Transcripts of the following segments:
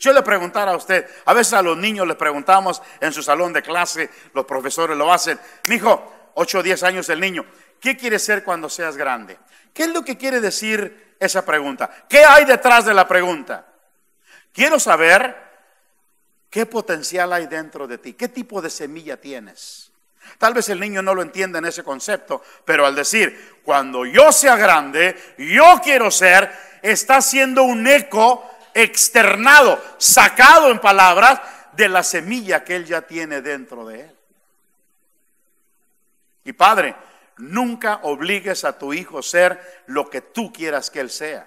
yo le preguntara a usted, a veces a los niños le preguntamos en su salón de clase, los profesores lo hacen, mi hijo, 8 o 10 años el niño, ¿qué quiere ser cuando seas grande? ¿Qué es lo que quiere decir esa pregunta? ¿Qué hay detrás de la pregunta? Quiero saber qué potencial hay dentro de ti, qué tipo de semilla tienes. Tal vez el niño no lo entienda en ese concepto, pero al decir, cuando yo sea grande, yo quiero ser, está siendo un eco externado, sacado en palabras de la semilla que él ya tiene dentro de él. Y Padre, nunca obligues a tu hijo a ser lo que tú quieras que él sea.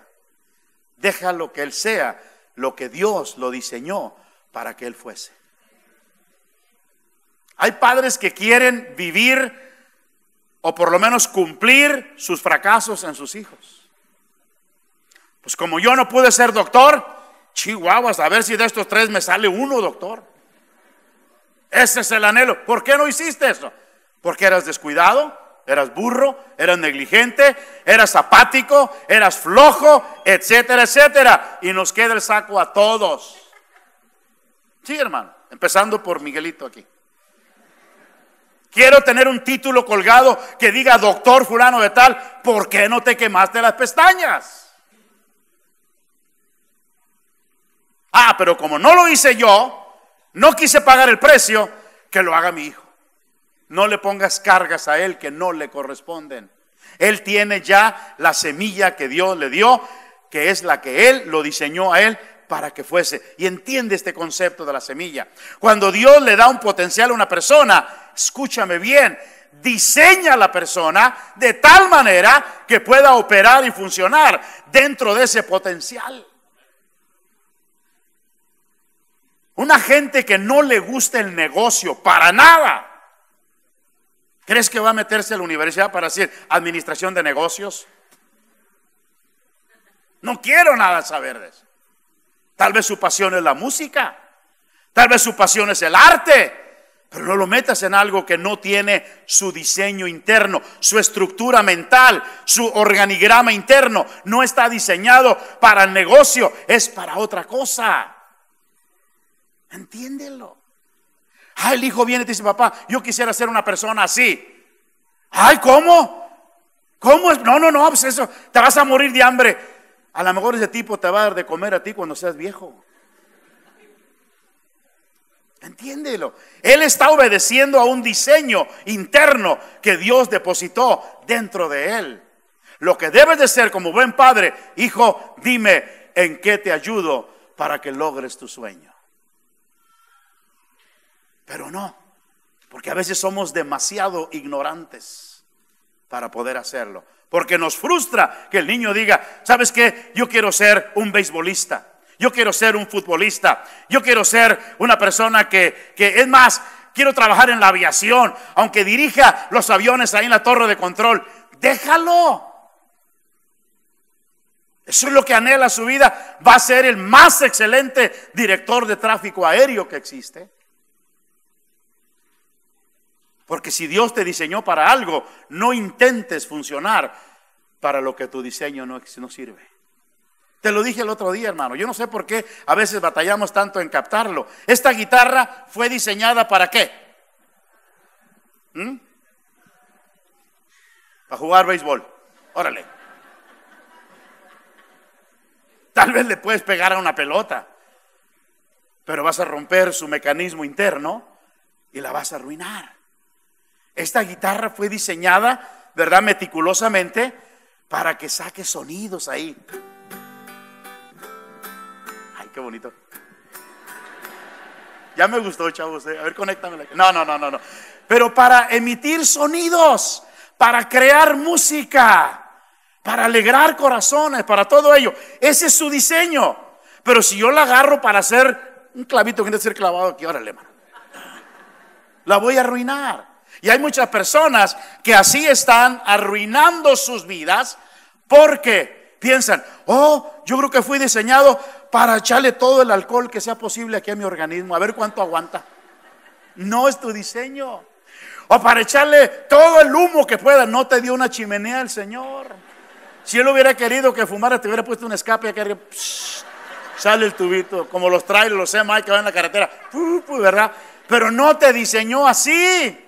Déjalo que él sea lo que Dios lo diseñó para que él fuese. Hay padres que quieren vivir o por lo menos cumplir sus fracasos en sus hijos. Pues como yo no pude ser doctor, chihuahuas, a ver si de estos tres me sale uno, doctor. Ese es el anhelo. ¿Por qué no hiciste eso? Porque eras descuidado, eras burro, eras negligente, eras apático, eras flojo, etcétera, etcétera. Y nos queda el saco a todos. Sí, hermano, empezando por Miguelito aquí. Quiero tener un título colgado que diga doctor fulano de tal, ¿por qué no te quemaste las pestañas? Ah, pero como no lo hice yo, no quise pagar el precio, que lo haga mi hijo. No le pongas cargas a él que no le corresponden. Él tiene ya la semilla que Dios le dio, que es la que él lo diseñó a él para que fuese. Y entiende este concepto de la semilla. Cuando Dios le da un potencial a una persona, escúchame bien, diseña a la persona de tal manera que pueda operar y funcionar dentro de ese potencial. Una gente que no le gusta el negocio para nada. ¿Crees que va a meterse a la universidad para hacer administración de negocios? No quiero nada saber de eso. Tal vez su pasión es la música. Tal vez su pasión es el arte. Pero no lo metas en algo que no tiene su diseño interno, su estructura mental, su organigrama interno. No está diseñado para el negocio, es para otra cosa. Entiéndelo. Ah, el hijo viene y te dice, papá, yo quisiera ser una persona así. Ay, ¿cómo? ¿Cómo No, no, no, pues eso, te vas a morir de hambre. A lo mejor ese tipo te va a dar de comer a ti cuando seas viejo. Entiéndelo. Él está obedeciendo a un diseño interno que Dios depositó dentro de él. Lo que debes de ser como buen padre, hijo, dime en qué te ayudo para que logres tu sueño. Pero no, porque a veces somos demasiado ignorantes para poder hacerlo. Porque nos frustra que el niño diga, ¿sabes qué? Yo quiero ser un beisbolista, yo quiero ser un futbolista, yo quiero ser una persona que, que es más, quiero trabajar en la aviación, aunque dirija los aviones ahí en la torre de control, déjalo. Eso es lo que anhela su vida. Va a ser el más excelente director de tráfico aéreo que existe. Porque si Dios te diseñó para algo, no intentes funcionar para lo que tu diseño no, no sirve. Te lo dije el otro día, hermano. Yo no sé por qué a veces batallamos tanto en captarlo. Esta guitarra fue diseñada para qué? ¿Mm? Para jugar béisbol. Órale. Tal vez le puedes pegar a una pelota, pero vas a romper su mecanismo interno y la vas a arruinar. Esta guitarra fue diseñada, ¿verdad? Meticulosamente para que saque sonidos ahí. Ay, qué bonito. Ya me gustó, chavos. Eh. A ver, conéctame. No, no, no, no, Pero para emitir sonidos, para crear música, para alegrar corazones, para todo ello. Ese es su diseño. Pero si yo la agarro para hacer un clavito que que ser clavado aquí, órale, lema. La voy a arruinar. Y hay muchas personas que así están arruinando sus vidas porque piensan, oh, yo creo que fui diseñado para echarle todo el alcohol que sea posible aquí a mi organismo, a ver cuánto aguanta. No es tu diseño. O para echarle todo el humo que pueda, no te dio una chimenea el Señor. Si él hubiera querido que fumara, te hubiera puesto un escape aquí arriba. sale el tubito, como los trailers, los semis que van en la carretera. ¿Verdad? Pero no te diseñó así.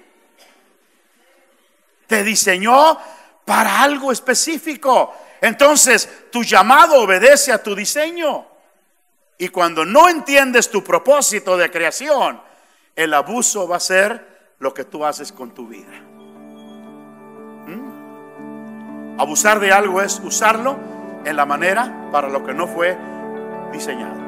Te diseñó para algo específico. Entonces, tu llamado obedece a tu diseño. Y cuando no entiendes tu propósito de creación, el abuso va a ser lo que tú haces con tu vida. ¿Mm? Abusar de algo es usarlo en la manera para lo que no fue diseñado.